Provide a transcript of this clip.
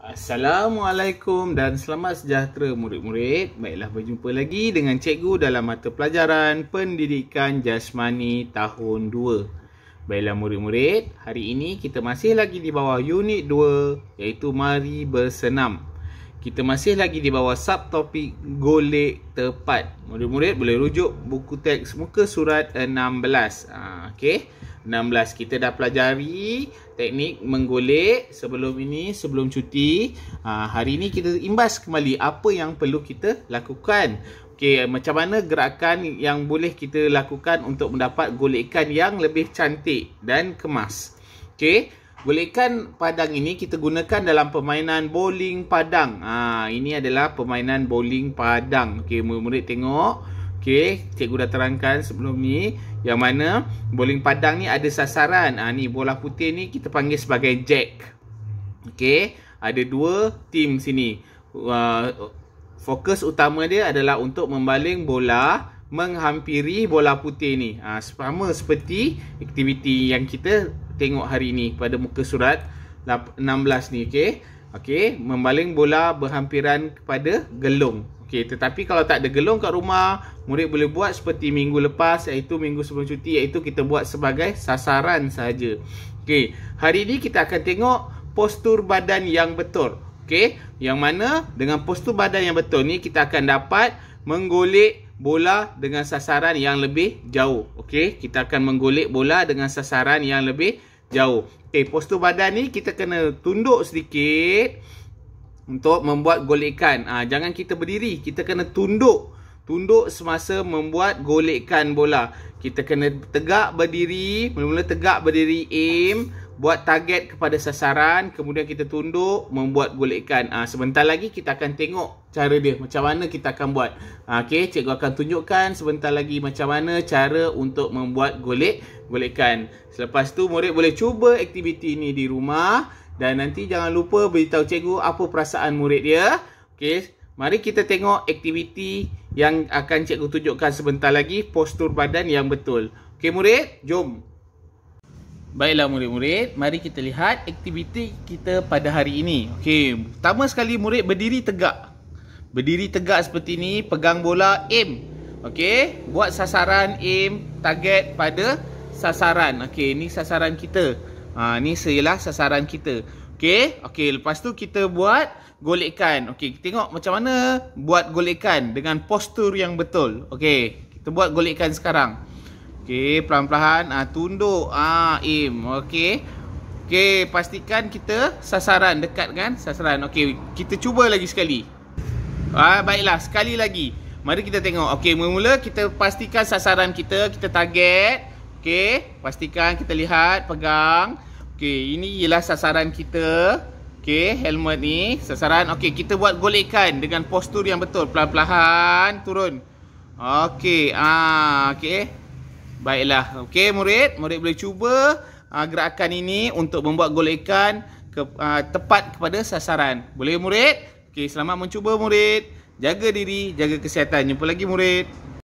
Assalamualaikum dan selamat sejahtera murid-murid. Baiklah berjumpa lagi dengan cikgu dalam mata pelajaran Pendidikan Jasmani tahun 2. Baiklah murid-murid, hari ini kita masih lagi di bawah unit 2 iaitu mari bersenam. Kita masih lagi di bawah subtopik golek tepat. Murid-murid boleh rujuk buku teks muka surat 16. Ah okey. 16 kita dah pelajari teknik menggolek sebelum ini sebelum cuti ha, hari ini kita imbas kembali apa yang perlu kita lakukan okay macam mana gerakan yang boleh kita lakukan untuk mendapat golekan yang lebih cantik dan kemas. Okey, golekan padang ini kita gunakan dalam permainan bowling padang. Ah, ha, ini adalah permainan bowling padang. okay murid-murid tengok. Okey, cikgu dah terangkan sebelum ni yang mana bowling padang ni ada sasaran. Ah ni bola putih ni kita panggil sebagai jack. Okey, ada dua tim sini. Uh, fokus utama dia adalah untuk membaling bola menghampiri bola putih ni. Ah ha, sama seperti aktiviti yang kita tengok hari ini pada muka surat 16 ni, okey. Okey, membaling bola berhampiran kepada gelung. Okey, tetapi kalau tak ada gelong kat rumah, murid boleh buat seperti minggu lepas iaitu minggu sebelum cuti iaitu kita buat sebagai sasaran saja. Okey, hari ini kita akan tengok postur badan yang betul. Okey, yang mana dengan postur badan yang betul ni kita akan dapat menggolek bola dengan sasaran yang lebih jauh. Okey, kita akan menggolek bola dengan sasaran yang lebih jauh. Okey, postur badan ni kita kena tunduk sedikit untuk membuat golekan. Ha, ah, jangan kita berdiri, kita kena tunduk. Tunduk semasa membuat golekan bola. Kita kena tegak berdiri, mula-mula tegak berdiri aim, buat target kepada sasaran, kemudian kita tunduk membuat golekan. Ha, ah, sebentar lagi kita akan tengok cara dia, macam mana kita akan buat. Ha, Okey, cikgu akan tunjukkan sebentar lagi macam mana cara untuk membuat golek golekan. Selepas tu murid boleh cuba aktiviti ini di rumah. Dan nanti jangan lupa beritahu cikgu apa perasaan murid dia. Okey, mari kita tengok aktiviti yang akan cikgu tunjukkan sebentar lagi postur badan yang betul. Okey murid, jom. Baiklah murid-murid, mari kita lihat aktiviti kita pada hari ini. Okey, pertama sekali murid berdiri tegak. Berdiri tegak seperti ini, pegang bola, aim. Okey, buat sasaran aim target pada sasaran. Okey, ini sasaran kita. Ha, ni ialah sasaran kita. Okey, okey lepas tu kita buat golekan. Okey, tengok macam mana buat golekan dengan postur yang betul. Okey, kita buat golekan sekarang. Okey, pelan-pelan. ah ha, tunduk ah ha, aim. Okey. Okey, pastikan kita sasaran dekat kan sasaran. Okey, kita cuba lagi sekali. ha, baiklah, sekali lagi. Mari kita tengok. Okey, mula-mula kita pastikan sasaran kita, kita target Okey, pastikan kita lihat, pegang. Okey, ini ialah sasaran kita. Okey, helmet ni sasaran. Okey, kita buat golekan dengan postur yang betul. Pelan-pelan turun. Okey, ah, okey. Baiklah. Okey, murid, murid boleh cuba ah, gerakan ini untuk membuat golekan ke, ah, tepat kepada sasaran. Boleh murid? Okey, selamat mencuba murid. Jaga diri, jaga kesihatan. Jumpa lagi murid.